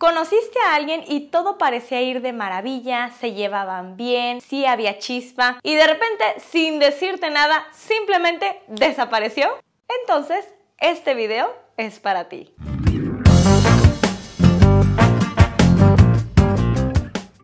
Conociste a alguien y todo parecía ir de maravilla, se llevaban bien, sí había chispa y de repente, sin decirte nada, simplemente desapareció. Entonces, este video es para ti.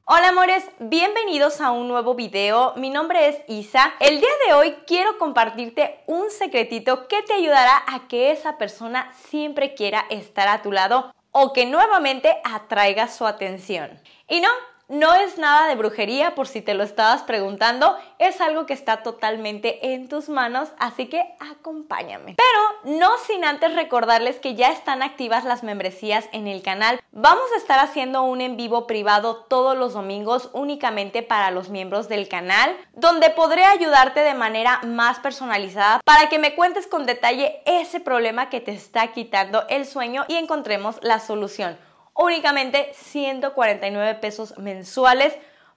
Hola amores, bienvenidos a un nuevo video. Mi nombre es Isa. El día de hoy quiero compartirte un secretito que te ayudará a que esa persona siempre quiera estar a tu lado o que nuevamente atraiga su atención. Y no, no es nada de brujería por si te lo estabas preguntando, es algo que está totalmente en tus manos, así que acompáñame. Pero no sin antes recordarles que ya están activas las membresías en el canal. Vamos a estar haciendo un en vivo privado todos los domingos únicamente para los miembros del canal, donde podré ayudarte de manera más personalizada para que me cuentes con detalle ese problema que te está quitando el sueño y encontremos la solución únicamente 149 pesos mensuales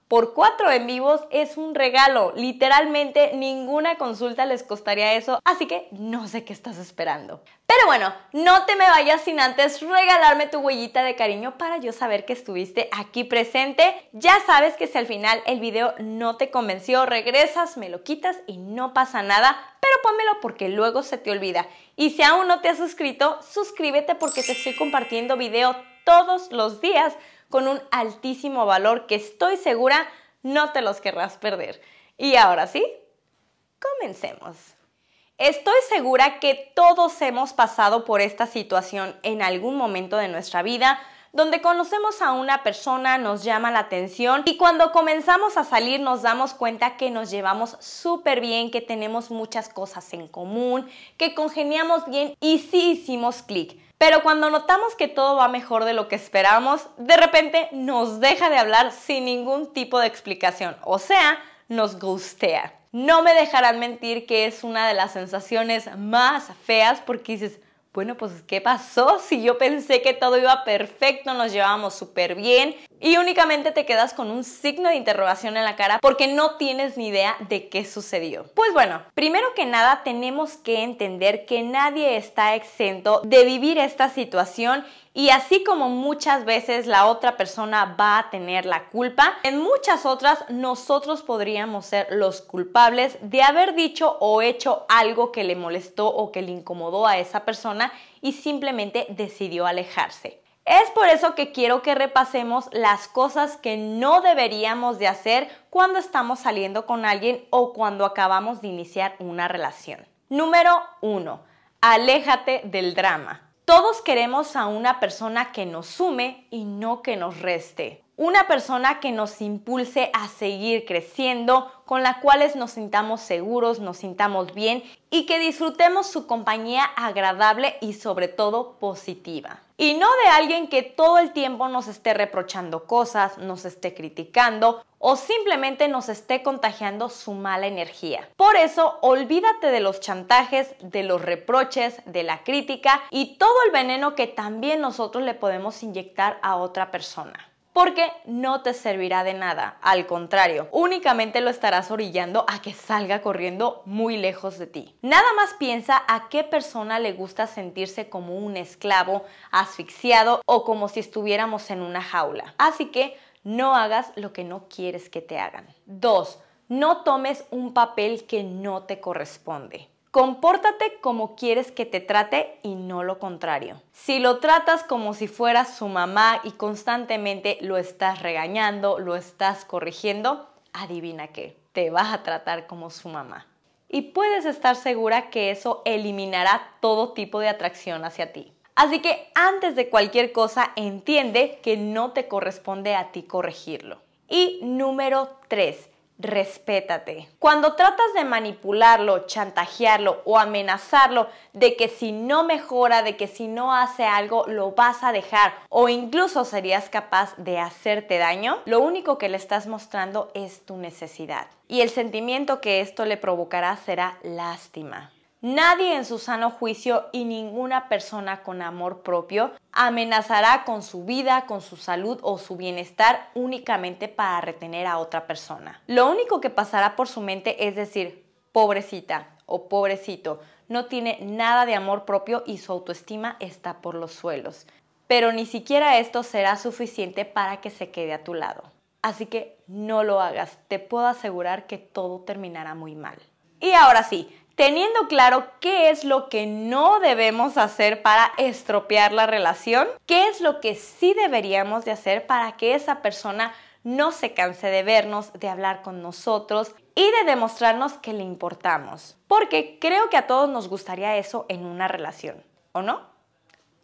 por cuatro en vivos es un regalo. Literalmente ninguna consulta les costaría eso, así que no sé qué estás esperando. Pero bueno, no te me vayas sin antes regalarme tu huellita de cariño para yo saber que estuviste aquí presente. Ya sabes que si al final el video no te convenció, regresas, me lo quitas y no pasa nada, pero pónmelo porque luego se te olvida. Y si aún no te has suscrito, suscríbete porque te estoy compartiendo video todos los días con un altísimo valor que estoy segura no te los querrás perder. Y ahora sí, comencemos. Estoy segura que todos hemos pasado por esta situación en algún momento de nuestra vida donde conocemos a una persona, nos llama la atención y cuando comenzamos a salir nos damos cuenta que nos llevamos súper bien, que tenemos muchas cosas en común, que congeniamos bien y sí hicimos clic. Pero cuando notamos que todo va mejor de lo que esperamos, de repente nos deja de hablar sin ningún tipo de explicación, o sea, nos gustea. No me dejarán mentir que es una de las sensaciones más feas porque dices, bueno, pues ¿qué pasó? Si yo pensé que todo iba perfecto, nos llevábamos súper bien y únicamente te quedas con un signo de interrogación en la cara porque no tienes ni idea de qué sucedió. Pues bueno, primero que nada tenemos que entender que nadie está exento de vivir esta situación y así como muchas veces la otra persona va a tener la culpa, en muchas otras nosotros podríamos ser los culpables de haber dicho o hecho algo que le molestó o que le incomodó a esa persona y simplemente decidió alejarse. Es por eso que quiero que repasemos las cosas que no deberíamos de hacer cuando estamos saliendo con alguien o cuando acabamos de iniciar una relación. Número 1. Aléjate del drama. Todos queremos a una persona que nos sume y no que nos reste. Una persona que nos impulse a seguir creciendo, con la cual nos sintamos seguros, nos sintamos bien y que disfrutemos su compañía agradable y sobre todo positiva. Y no de alguien que todo el tiempo nos esté reprochando cosas, nos esté criticando o simplemente nos esté contagiando su mala energía. Por eso, olvídate de los chantajes, de los reproches, de la crítica y todo el veneno que también nosotros le podemos inyectar a otra persona porque no te servirá de nada, al contrario, únicamente lo estarás orillando a que salga corriendo muy lejos de ti. Nada más piensa a qué persona le gusta sentirse como un esclavo, asfixiado o como si estuviéramos en una jaula. Así que no hagas lo que no quieres que te hagan. 2. No tomes un papel que no te corresponde. Compórtate como quieres que te trate y no lo contrario. Si lo tratas como si fueras su mamá y constantemente lo estás regañando, lo estás corrigiendo, adivina qué, te vas a tratar como su mamá. Y puedes estar segura que eso eliminará todo tipo de atracción hacia ti. Así que antes de cualquier cosa entiende que no te corresponde a ti corregirlo. Y número 3, respétate. Cuando tratas de manipularlo, chantajearlo o amenazarlo de que si no mejora, de que si no hace algo, lo vas a dejar o incluso serías capaz de hacerte daño, lo único que le estás mostrando es tu necesidad. Y el sentimiento que esto le provocará será lástima. Nadie en su sano juicio y ninguna persona con amor propio amenazará con su vida, con su salud o su bienestar únicamente para retener a otra persona. Lo único que pasará por su mente es decir, pobrecita o pobrecito, no tiene nada de amor propio y su autoestima está por los suelos. Pero ni siquiera esto será suficiente para que se quede a tu lado. Así que no lo hagas, te puedo asegurar que todo terminará muy mal. Y ahora sí, teniendo claro qué es lo que no debemos hacer para estropear la relación, qué es lo que sí deberíamos de hacer para que esa persona no se canse de vernos, de hablar con nosotros y de demostrarnos que le importamos. Porque creo que a todos nos gustaría eso en una relación, ¿o no?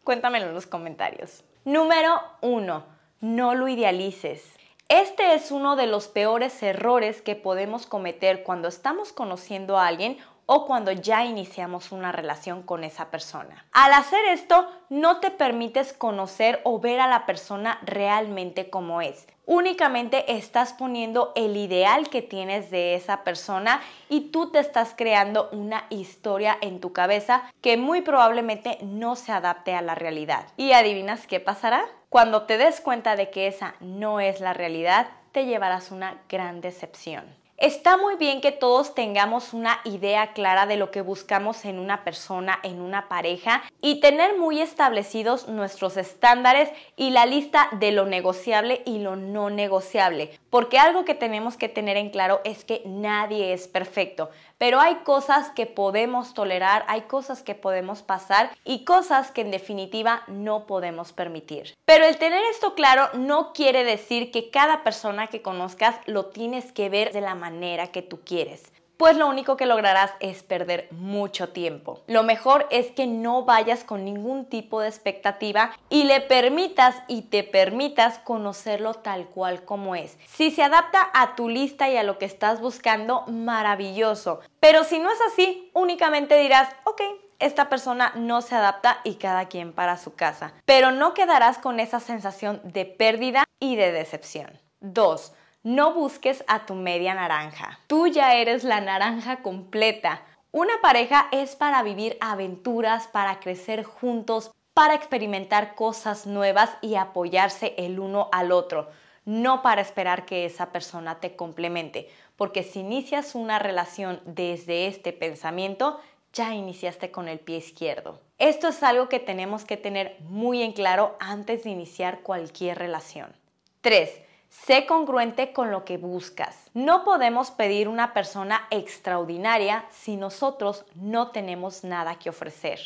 Cuéntamelo en los comentarios. Número 1. No lo idealices. Este es uno de los peores errores que podemos cometer cuando estamos conociendo a alguien o cuando ya iniciamos una relación con esa persona. Al hacer esto, no te permites conocer o ver a la persona realmente como es. Únicamente estás poniendo el ideal que tienes de esa persona y tú te estás creando una historia en tu cabeza que muy probablemente no se adapte a la realidad. ¿Y adivinas qué pasará? Cuando te des cuenta de que esa no es la realidad, te llevarás una gran decepción. Está muy bien que todos tengamos una idea clara de lo que buscamos en una persona, en una pareja y tener muy establecidos nuestros estándares y la lista de lo negociable y lo no negociable. Porque algo que tenemos que tener en claro es que nadie es perfecto, pero hay cosas que podemos tolerar, hay cosas que podemos pasar y cosas que en definitiva no podemos permitir. Pero el tener esto claro no quiere decir que cada persona que conozcas lo tienes que ver de la manera que tú quieres pues lo único que lograrás es perder mucho tiempo. Lo mejor es que no vayas con ningún tipo de expectativa y le permitas y te permitas conocerlo tal cual como es. Si se adapta a tu lista y a lo que estás buscando, maravilloso. Pero si no es así, únicamente dirás, ok, esta persona no se adapta y cada quien para su casa. Pero no quedarás con esa sensación de pérdida y de decepción. 2. No busques a tu media naranja. Tú ya eres la naranja completa. Una pareja es para vivir aventuras, para crecer juntos, para experimentar cosas nuevas y apoyarse el uno al otro, no para esperar que esa persona te complemente, porque si inicias una relación desde este pensamiento, ya iniciaste con el pie izquierdo. Esto es algo que tenemos que tener muy en claro antes de iniciar cualquier relación. 3. Sé congruente con lo que buscas. No podemos pedir una persona extraordinaria si nosotros no tenemos nada que ofrecer.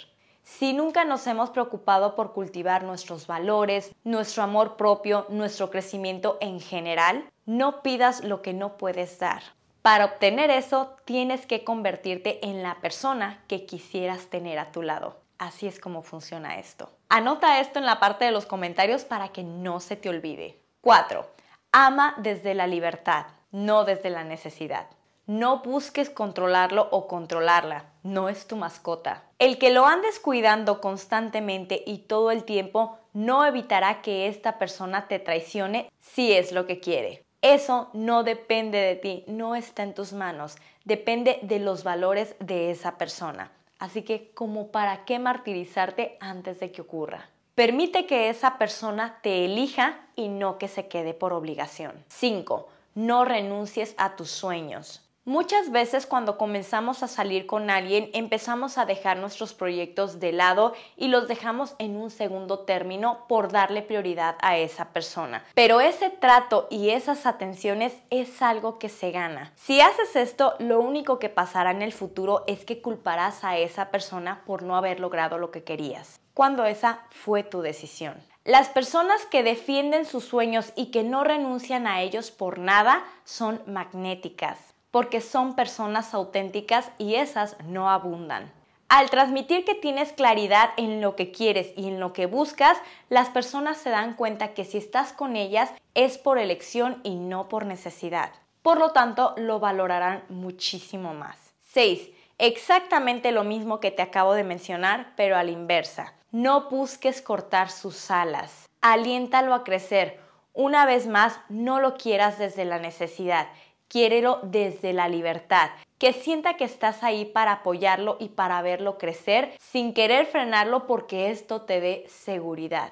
Si nunca nos hemos preocupado por cultivar nuestros valores, nuestro amor propio, nuestro crecimiento en general, no pidas lo que no puedes dar. Para obtener eso, tienes que convertirte en la persona que quisieras tener a tu lado. Así es como funciona esto. Anota esto en la parte de los comentarios para que no se te olvide. 4. Ama desde la libertad, no desde la necesidad. No busques controlarlo o controlarla, no es tu mascota. El que lo andes cuidando constantemente y todo el tiempo no evitará que esta persona te traicione si es lo que quiere. Eso no depende de ti, no está en tus manos, depende de los valores de esa persona. Así que como para qué martirizarte antes de que ocurra. Permite que esa persona te elija y no que se quede por obligación. 5. No renuncies a tus sueños. Muchas veces cuando comenzamos a salir con alguien empezamos a dejar nuestros proyectos de lado y los dejamos en un segundo término por darle prioridad a esa persona. Pero ese trato y esas atenciones es algo que se gana. Si haces esto, lo único que pasará en el futuro es que culparás a esa persona por no haber logrado lo que querías cuando esa fue tu decisión. Las personas que defienden sus sueños y que no renuncian a ellos por nada son magnéticas, porque son personas auténticas y esas no abundan. Al transmitir que tienes claridad en lo que quieres y en lo que buscas, las personas se dan cuenta que si estás con ellas es por elección y no por necesidad. Por lo tanto, lo valorarán muchísimo más. 6. Exactamente lo mismo que te acabo de mencionar, pero a la inversa. No busques cortar sus alas. Aliéntalo a crecer. Una vez más, no lo quieras desde la necesidad. Quiérelo desde la libertad, que sienta que estás ahí para apoyarlo y para verlo crecer sin querer frenarlo porque esto te dé seguridad.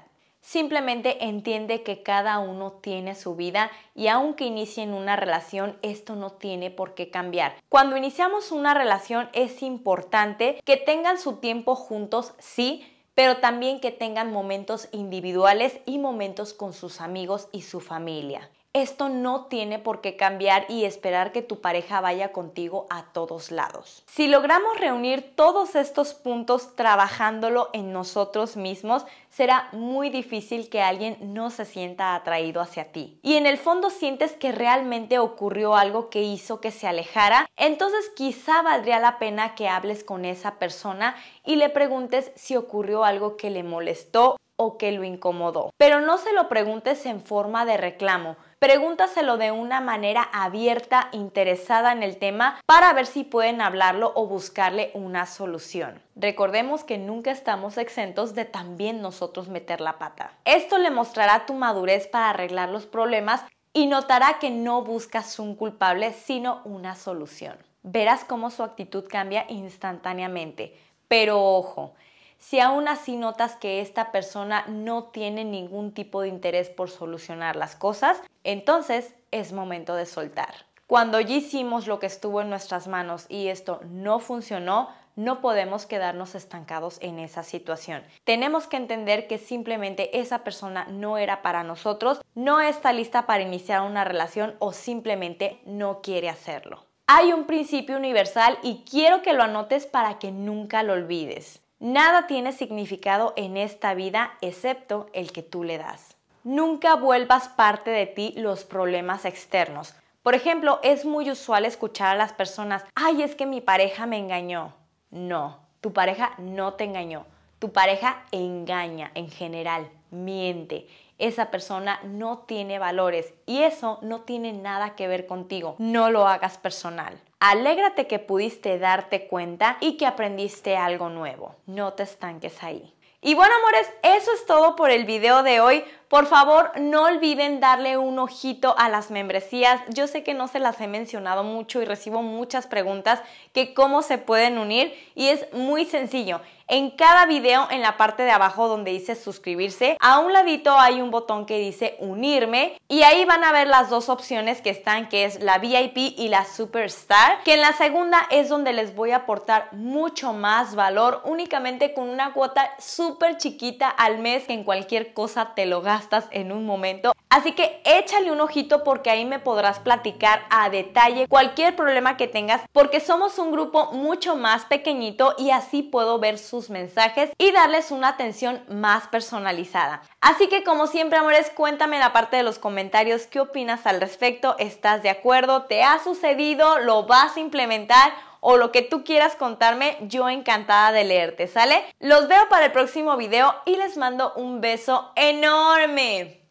Simplemente entiende que cada uno tiene su vida y aunque inicien una relación, esto no tiene por qué cambiar. Cuando iniciamos una relación es importante que tengan su tiempo juntos, sí, pero también que tengan momentos individuales y momentos con sus amigos y su familia. Esto no tiene por qué cambiar y esperar que tu pareja vaya contigo a todos lados. Si logramos reunir todos estos puntos trabajándolo en nosotros mismos, será muy difícil que alguien no se sienta atraído hacia ti. Y en el fondo sientes que realmente ocurrió algo que hizo que se alejara, entonces quizá valdría la pena que hables con esa persona y le preguntes si ocurrió algo que le molestó o que lo incomodó. Pero no se lo preguntes en forma de reclamo, pregúntaselo de una manera abierta, interesada en el tema, para ver si pueden hablarlo o buscarle una solución. Recordemos que nunca estamos exentos de también nosotros meter la pata. Esto le mostrará tu madurez para arreglar los problemas y notará que no buscas un culpable, sino una solución. Verás cómo su actitud cambia instantáneamente. Pero ojo, si aún así notas que esta persona no tiene ningún tipo de interés por solucionar las cosas, entonces es momento de soltar. Cuando ya hicimos lo que estuvo en nuestras manos y esto no funcionó, no podemos quedarnos estancados en esa situación. Tenemos que entender que simplemente esa persona no era para nosotros, no está lista para iniciar una relación o simplemente no quiere hacerlo. Hay un principio universal y quiero que lo anotes para que nunca lo olvides. Nada tiene significado en esta vida excepto el que tú le das. Nunca vuelvas parte de ti los problemas externos. Por ejemplo, es muy usual escuchar a las personas, ay, es que mi pareja me engañó. No, tu pareja no te engañó. Tu pareja engaña en general, miente esa persona no tiene valores y eso no tiene nada que ver contigo. No lo hagas personal. Alégrate que pudiste darte cuenta y que aprendiste algo nuevo. No te estanques ahí. Y bueno, amores, eso es todo por el video de hoy. Por favor, no olviden darle un ojito a las membresías. Yo sé que no se las he mencionado mucho y recibo muchas preguntas que cómo se pueden unir y es muy sencillo. En cada video, en la parte de abajo donde dice suscribirse, a un ladito hay un botón que dice unirme y ahí van a ver las dos opciones que están, que es la VIP y la Superstar, que en la segunda es donde les voy a aportar mucho más valor únicamente con una cuota súper chiquita al mes que en cualquier cosa te lo gasto estás en un momento. Así que échale un ojito porque ahí me podrás platicar a detalle cualquier problema que tengas porque somos un grupo mucho más pequeñito y así puedo ver sus mensajes y darles una atención más personalizada. Así que como siempre amores, cuéntame en la parte de los comentarios qué opinas al respecto, estás de acuerdo, te ha sucedido, lo vas a implementar o lo que tú quieras contarme, yo encantada de leerte, ¿sale? Los veo para el próximo video y les mando un beso enorme.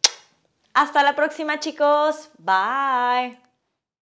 Hasta la próxima chicos, bye.